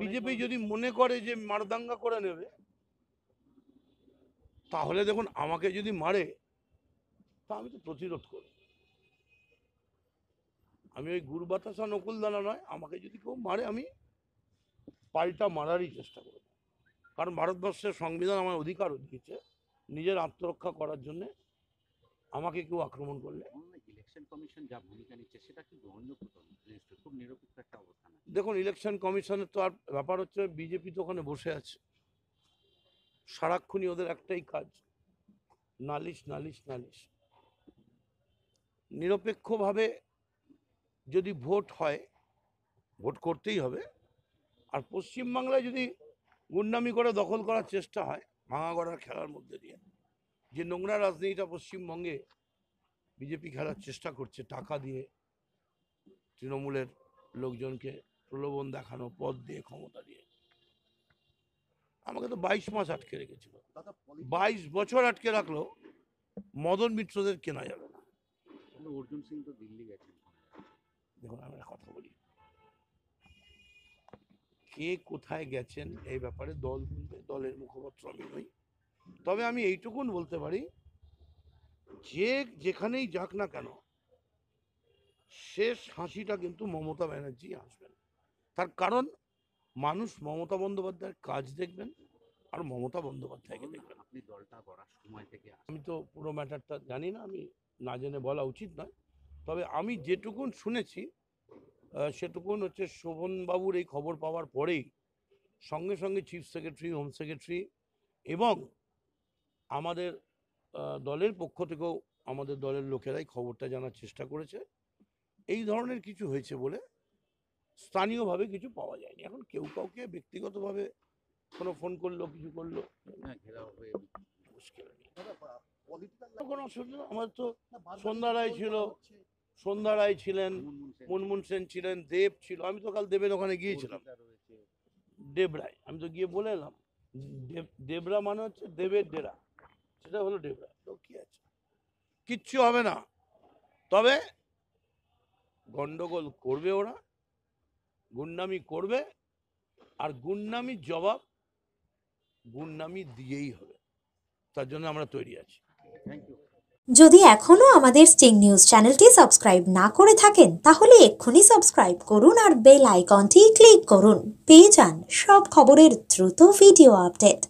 BJP যদি মনে করে যে মারদাঙ্গা করে নেবে তাহলে দেখুন আমাকে যদি মারে তা আমি তো প্রতিরোধ করব আমি ওই গুড় বাতাসা নকুলদানা নয় আমাকে যদি কেউ মারে আমি পাল্টা মারারই চেষ্টা করব কারণ ভারতবর্ষের সংবিধান আমার অধিকার দিয়েছে নিজের আত্মরক্ষা করার জন্যে আমাকে কেউ আক্রমণ করলে ইলেকশন কমিশন যা ভূমিকা নিচ্ছে সেটা কিন্তু অন্য খুব নিরপেক্ষ দেখুন ইলেকশন কমিশনের তো আর ব্যাপার হচ্ছে বিজেপি তো ওখানে বসে আছে সারাক্ষণই ওদের একটাই কাজ নালিশ নালিশ নালিশ নিরপেক্ষভাবে যদি ভোট হয় ভোট করতেই হবে আর পশ্চিমবাংলায় যদি গুন্ডামি করে দখল করার চেষ্টা হয় ভাঙা খেলার মধ্যে দিয়ে যে নোংরা রাজনীতিটা পশ্চিমবঙ্গে বিজেপি খেলার চেষ্টা করছে টাকা দিয়ে তৃণমূলের লোকজনকে প্রলোভন দেখানো পদ দিয়ে ক্ষমতা দিয়ে আমাকে তো বাইশ মাস আটকে রেখেছিল বাইশ বছর আটকে রাখলো মদন মিত্রদের কেনা যাবে না অর্জুন সিং তো দিল্লি গেছেন দেখুন কথা বলি কে কোথায় গেছেন এই ব্যাপারে দল দলের মুখপাত্র আমি নই তবে আমি এইটুকুন বলতে পারি যে যেখানেই যাক না কেন শেষ হাসিটা কিন্তু মমতা ব্যানার্জি হাসবেন তার কারণ মানুষ মমতা বন্দ্যোপাধ্যায়ের কাজ দেখবেন আর মমতা বন্দ্যোপাধ্যায়কে দেখবেন আপনি দলটা করার সময় থেকে আমি তো পুরো ম্যাটারটা জানি না আমি না জেনে বলা উচিত নয় তবে আমি যেটুকুন শুনেছি সেটুকুন হচ্ছে শোভনবাবুর এই খবর পাওয়ার পরেই সঙ্গে সঙ্গে চিফ সেক্রেটারি হোম সেক্রেটারি এবং আমাদের দলের পক্ষ থেকেও আমাদের দলের লোকেরাই খবরটা জানার চেষ্টা করেছে এই ধরনের কিছু হয়েছে বলে স্থানীয়ভাবে কিছু পাওয়া যায়নি এখন কেউ কাউকে ব্যক্তিগতভাবে কোনো ফোন করলো কিছু করলো কোনো অসুবিধা আমার তো সন্ধ্যা রায় ছিল সন্ধ্যা রায় ছিলেন মুনমুন সেন ছিলেন দেব ছিল আমি তো কাল দেবের ওখানে গিয়েছিলাম দেব রায় আমি তো গিয়ে বলে এলাম দেবরা মানে হচ্ছে দেবের ডেরা সেটা হলো ডেবরা তো কি আছে কিচ্ছু হবে না তবে গন্ডগোল করবে ওরা গুন্ডামি করবে আর গুন্ডামির জবাব গুন্ডামি দিয়েই হবে তার জন্য আমরা তৈরি আছি যদি এখনও আমাদের স্টিং নিউজ চ্যানেলটি সাবস্ক্রাইব না করে থাকেন তাহলে এক্ষুনি সাবস্ক্রাইব করুন আর বেল আইকনটি ক্লিক করুন পেয়ে যান সব খবরের দ্রুত ভিডিও আপডেট